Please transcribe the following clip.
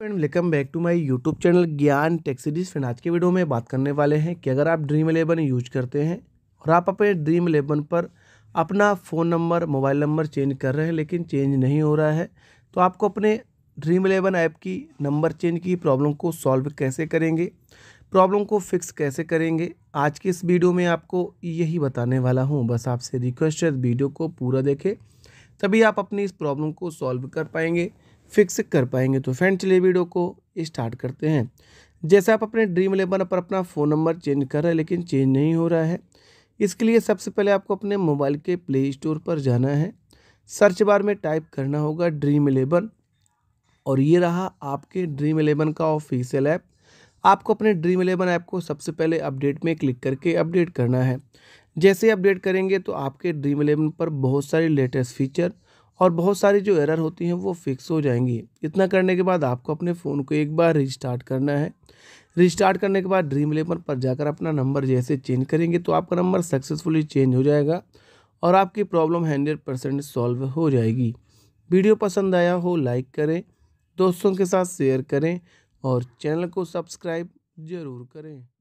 friend welcome back to my YouTube channel Gyan tech series friend आज के video में बात करने वाले हैं कि अगर आप ड्रीम इलेवन यूज करते हैं और आप अपने ड्रीम इलेवन पर अपना phone number mobile number change कर रहे हैं लेकिन चेंज नहीं हो रहा है तो आपको अपने ड्रीम इलेवन ऐप की नंबर चेंज की प्रॉब्लम को सॉल्व कैसे करेंगे प्रॉब्लम को फिक्स कैसे करेंगे आज के इस वीडियो में आपको यही बताने वाला हूँ बस आपसे रिक्वेस्ट है वीडियो को पूरा देखें तभी आप अपनी इस प्रॉब्लम को सॉल्व कर पाएंगे फिक्स कर पाएंगे तो फ्रेंड चलिए वीडियो को स्टार्ट करते हैं जैसे आप अपने ड्रीम इलेवन पर अपना फ़ोन नंबर चेंज कर रहे हैं लेकिन चेंज नहीं हो रहा है इसके लिए सबसे पहले आपको अपने मोबाइल के प्ले स्टोर पर जाना है सर्च बार में टाइप करना होगा ड्रीम इलेवन और ये रहा आपके ड्रीम इलेवन का ऑफिशियल ऐप आपको अपने ड्रीम इलेवन ऐप को सबसे पहले अपडेट में क्लिक करके अपडेट करना है जैसे अपडेट करेंगे तो आपके ड्रीम इलेवन पर बहुत सारे लेटेस्ट फीचर और बहुत सारी जो एरर होती हैं वो फिक्स हो जाएंगी इतना करने के बाद आपको अपने फ़ोन को एक बार रिस्टार्ट करना है रिस्टार्ट करने के बाद ड्रीम इलेवन पर जाकर अपना नंबर जैसे चेंज करेंगे तो आपका नंबर सक्सेसफुली चेंज हो जाएगा और आपकी प्रॉब्लम हंड्रेड परसेंट सॉल्व हो जाएगी वीडियो पसंद आया हो लाइक करें दोस्तों के साथ शेयर करें और चैनल को सब्सक्राइब ज़रूर करें